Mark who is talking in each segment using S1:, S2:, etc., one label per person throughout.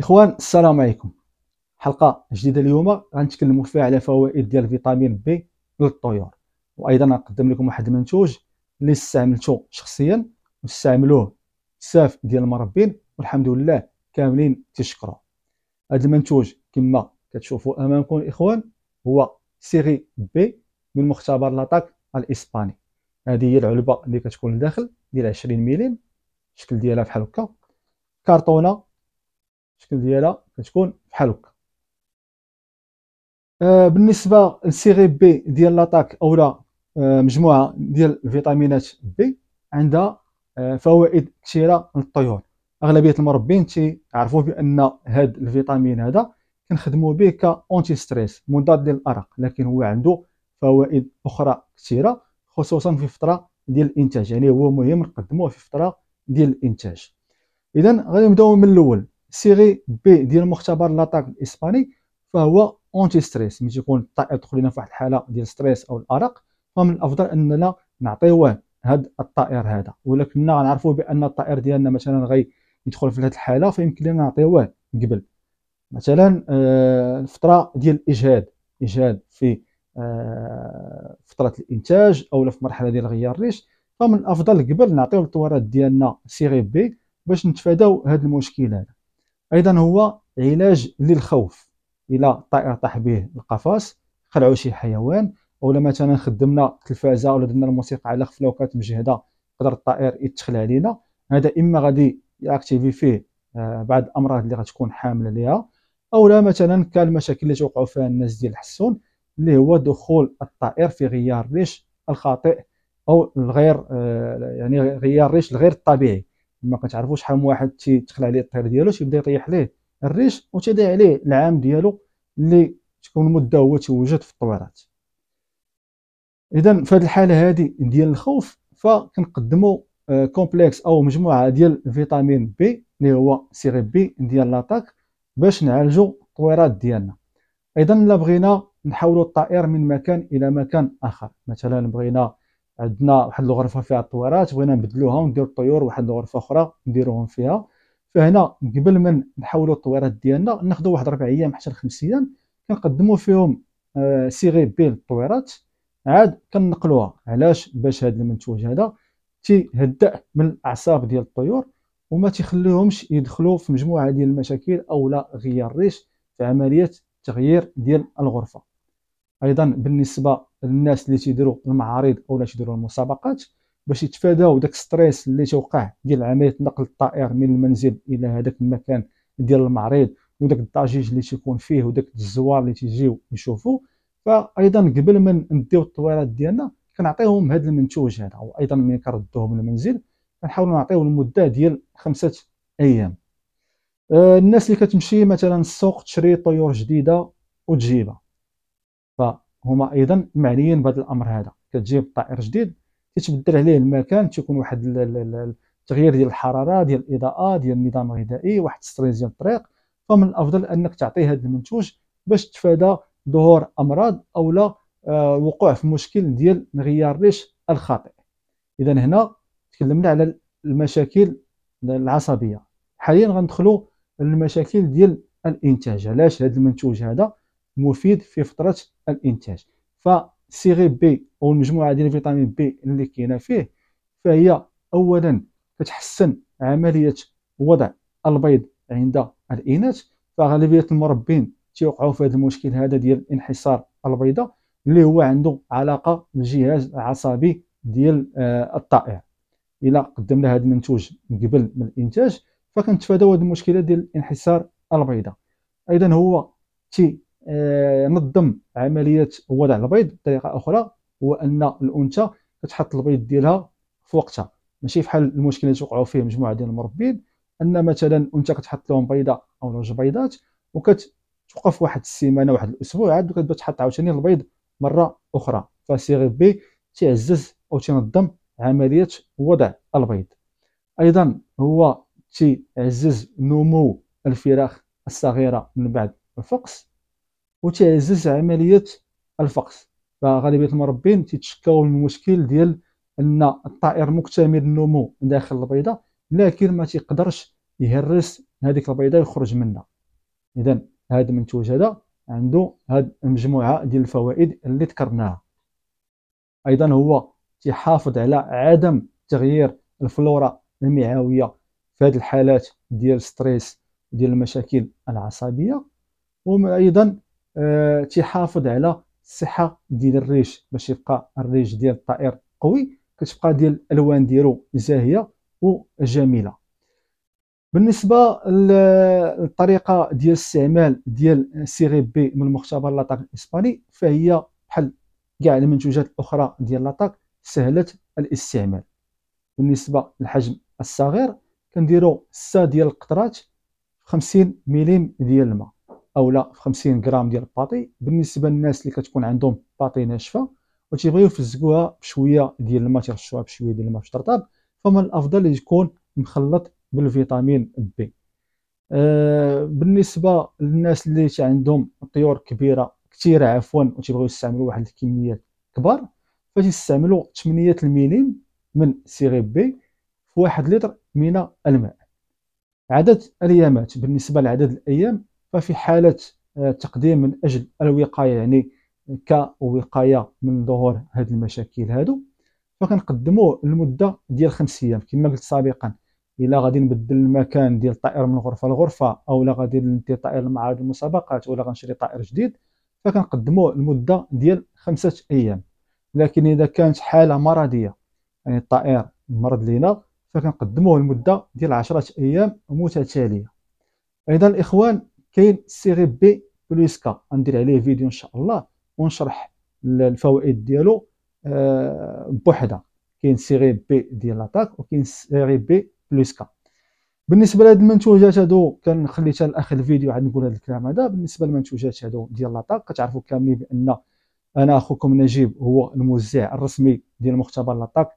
S1: اخوان السلام عليكم حلقه جديده اليوم غنتكلموا فيها على فوائد ديال فيتامين بي للطيور وايضا نقدم لكم واحد المنتوج اللي استعملته شخصيا واستعملوه بزاف ديال المربين والحمد لله كاملين تشكروا هذا المنتوج كما كتشوفوا امامكم اخوان هو سيري بي من مختبر لاطاك الاسباني هذه هي العلبه اللي كتكون لداخل ديال 20 ملم الشكل ديالها بحال هكا كارطونه الشكل ديالها كتكون بحال هكا آه بالنسبه للسيغي بي ديال لاطاك اولا آه مجموعه ديال الفيتامينات بي عندها آه فوائد كثيره للطيور اغلبيه المربين تيعرفوا بان هذا الفيتامين هذا كنخدموا به كاونتي ستريس مضاد للارق لكن هو عنده فوائد اخرى كثيره خصوصا في فتره ديال الانتاج يعني هو مهم نقدموه في فتره ديال الانتاج اذا نبداو من الاول سيري بي ديال مختبر لاطاك الاسباني فهو اونتي ستريس ملي تيكون الطائر دخل لنا فواحد الحاله ديال ستريس او الارق فمن الافضل اننا نعطيوه هاد الطائر هذا ولا كنا غنعرفوا بان الطائر ديالنا مثلا غيدخل في هذه الحاله فيمكن لنا نعطيوه قبل مثلا آه، الفتره ديال الاجهاد اجهاد في آه، فتره الانتاج او في مرحله ديال غيار الريش فمن الافضل قبل نعطيو الطوارات ديالنا سيغي بي باش نتفاداو هذا المشكل هذا ايضا هو علاج للخوف الى طائر طاح به القفص خلعوا شي حيوان اولا مثلا خدمنا التلفازه ولا درنا الموسيقى على خفله وكانت مجهده قدر الطائر يتخلى علينا هذا اما غادي ياكتيفي فيه آه، بعض الامراض اللي غتكون حامله ليها اولا مثلا كان المشاكل اللي توقعوا فيها الناس ديال الحسون اللي هو دخول الطائر في غيار ريش الخاطئ او الغير آه، يعني غيار ريش الغير الطبيعي ما كتعرفوش شحال من واحد تيتخلع عليه الطير ديالو تيبدا يطيح ليه الريش وتيضيع عليه العام ديالو اللي تكون مده هو توجد في الطويرات اذا في هذه الحاله هذه ديال الخوف فكنقدموا آه، كومبلكس او مجموعه ديال فيتامين بي اللي هو سيري بي ديال لاطاك باش نعالجوا الطويرات ديالنا ايضا الا بغينا نحولوا الطائر من مكان الى مكان اخر مثلا بغينا عندنا واحد الغرفه فيها الطويرات بغينا نبدلوها ونديرو الطيور واحد الغرفه اخرى نديروهم فيها فهنا قبل من نحولوا الطويرات ديالنا ناخذوا واحد ربع ايام حتى لخمس ايام كنقدموا فيهم آه صيغي الطويرات عاد كنقلوها علاش باش هذا المنتوج هذا تيهدأ من الاعصاب ديال الطيور وما تيخليهمش يدخلوا في مجموعه ديال المشاكل او لا غيار الريش في عمليه تغيير ديال الغرفه ايضا بالنسبه للناس اللي تيديروا المعارض اولا تيديروا المسابقات باش يتفاداو داك ستريس اللي توقع ديال عمليه نقل الطائر من المنزل الى هذاك المكان ديال المعرض وداك الضجيج اللي تيكون فيه وداك الزوار اللي تيجيو يشوفوا فايضا قبل ما نديو الطويرات ديالنا كنعطيهم هذا المنتوج هذا او ايضا ملي كنردوه من المنزل كنحاولوا نعطيو المده ديال خمسة ايام آه، الناس اللي كتمشي مثلا السوق تشري طيور جديده وتجيبها هما ايضا معنيين بهذا الامر هذا كتجيب طائر جديد كيتبدل عليه المكان تيكون واحد التغيير ديال الحراره ديال الاضاءه ديال النظام الغذائي واحد التسريز ديال الطريق فمن الافضل انك تعطيه هذا المنتوج باش تفادى ظهور امراض او لا آه، وقوع في مشكل ديال انغيار الريش الخاطئ اذا هنا تكلمنا على المشاكل العصبيه حاليا غندخلوا للمشاكل ديال الانتاج علاش هذا المنتوج هذا مفيد في فتره الانتاج فسيغي بي او المجموعه ديال فيتامين بي اللي كاينه فيه فهي اولا كتحسن عمليه وضع البيض عند الاناث فغالبيه المربين تيوقعوا في هذا المشكل هذا ديال انحسار البيضه اللي هو عنده علاقه بالجهاز العصبي ديال آه، الطائع الا قدمنا هذا المنتوج قبل من الانتاج فكنتفاداو هذه المشكله ديال انحسار البيضه ايضا هو تي آه، نظم عمليه وضع البيض بطريقه اخرى هو ان الانثى كتحط البيض ديالها في وقتها ماشي بحال المشكل اللي توقعوا فيه مجموعه ديال المربين ان مثلا انثى كتحط لهم بيضه او جوج بيضات وكتوقف واحد السيمانه واحد الاسبوع عاد كتبدا تحط عاوتاني البيض مره اخرى فسيغي بي تيعزز او تنظم عمليه وضع البيض ايضا هو تيعزز نمو الفراخ الصغيره من بعد الفقس وتعزز عمليه الفقس فغالبيه المربين تيتشكاو من المشكل ديال ان الطائر مكتمل النمو داخل البيضه لكن ما تيقدرش يهرس هذيك البيضه يخرج منها اذا هذا المنتوج هذا عنده هاد المجموعه ديال الفوائد اللي ذكرناها ايضا هو تيحافظ على عدم تغيير الفلورا المعويه في هذه الحالات ديال ستريس وديال المشاكل العصبيه وايضا آه، تيحافظ على الصحه ديال الريش باش يبقى الريش ديال الطائر قوي كتبقى ديال الالوان ديالو زاهيه وجميله بالنسبه للطريقه ديال الاستعمال ديال سيغي بي من مختبر لاطاك الاسباني فهي بحال كاع المنتوجات الاخرى ديال لاطاك سهله الاستعمال بالنسبه للحجم الصغير كنديرو 6 ديال القطرات 50 ملم ديال الماء اولا 50 غرام ديال الباطي بالنسبه للناس اللي كتكون عندهم باطي ناشفه وتيبغيو يفزقوها بشويه ديال الماء تيرشوها بشويه ديال الماء في الشرطاب فمن الافضل يكون مخلط بالفيتامين بي آه بالنسبه للناس اللي عندهم طيور كبيره كثيره عفوا وتيبغيو يستعملوا واحد الكميات كبار فتيستعملوا 8 المليم من سيري بي في واحد لتر من الماء عدد الايامات بالنسبه لعدد الايام ففي حالة آه، تقديم من أجل الوقاية يعني كوقاية من ظهور هذه المشاكل هادو فكنقدمو المدة ديال خمس أيام كما قلت سابقا إلا غادي نبدل المكان ديال الطائر من غرفة لغرفة أو لا غادي ندي طائر لمعرض المسابقات ولا غنشري طائر جديد فكنقدمو المدة ديال خمسة أيام لكن إذا كانت حالة مرضية يعني الطائر مرض لينا فكنقدموه المدة ديال عشرة أيام متتالية أيضا الإخوان كاين سيغي بي بلس كا غندير عليه فيديو ان شاء الله ونشرح الفوائد ديالو آه، بوحدها كاين سيغي بي ديال لاطاك وكاين سيغي بي بلس كا بالنسبه لهاد المنتوجات هادو كنخليتها لاخر الفيديو عاد نقول هاد الكلام هذا بالنسبه للمنتوجات هادو ديال لاطاك كتعرفوا كاملين بان انا اخوكم نجيب هو الموزع الرسمي ديال مختبر لاطاك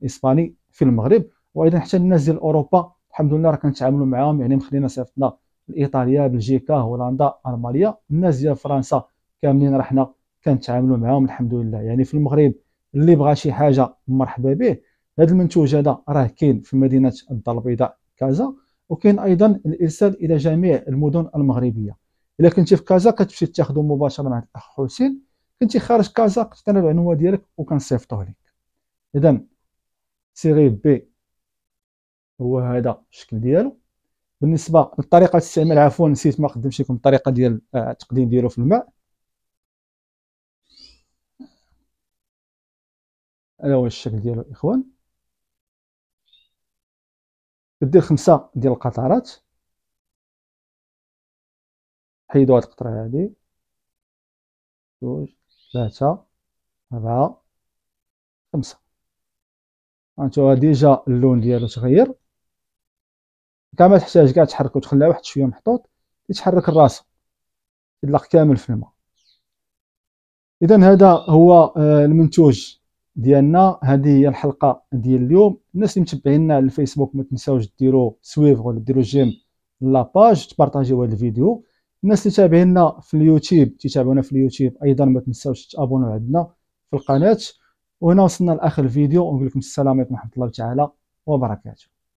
S1: الاسباني في المغرب وايضا حتى الناس ديال اوروبا الحمد لله راه كنتعاملوا معاهم يعني مخلينا صيفطنا ايطاليا بلجيكا هولندا المانيا الناس ديال فرنسا كاملين راه حنا كنتعاملوا معاهم الحمد لله يعني في المغرب اللي بغى شي حاجه مرحبا به هذا المنتوج هذا راه كاين في مدينه الدار البيضاء كازا وكاين ايضا الارسال الى جميع المدن المغربيه الا كنتي في كازا كتمشي تاخذو مباشره مع الاخ حسين كنتي خارج كازا كتقتنى العنوان ديالك وكنصيفطوه لك اذا سيري بي هو هذا الشكل ديالو بالنسبه للطريقه الاستعمال عفوا نسيت ما قدمتش لكم الطريقه ديال آه، التقديم ديالو في الماء هذا هو الشكل ديالو الاخوان دير خمسه ديال القطرات حيدوا هاد القطره هادي جوج ثلاثه أربعة خمسة هانتوما ديجا اللون ديالو تغير كاع ما تحتاج كاع تحرك وتخليه واحد شويه محطوط يتحرك الراس يطلق كامل في الماء اذا هذا هو آه، المنتوج ديالنا هذه هي الحلقه ديال اليوم الناس اللي متبعينا على الفيسبوك ما تنساوش ديروا سويف ولا ديروا جيم باج تبارطاجيو هذا الفيديو الناس اللي تابعينا في اليوتيوب تتابعونا في اليوتيوب ايضا ما تنساوش تابونوا عندنا في القناه وهنا وصلنا لاخر الفيديو ونقول لكم السلام عليكم ورحمه الله تعالى وبركاته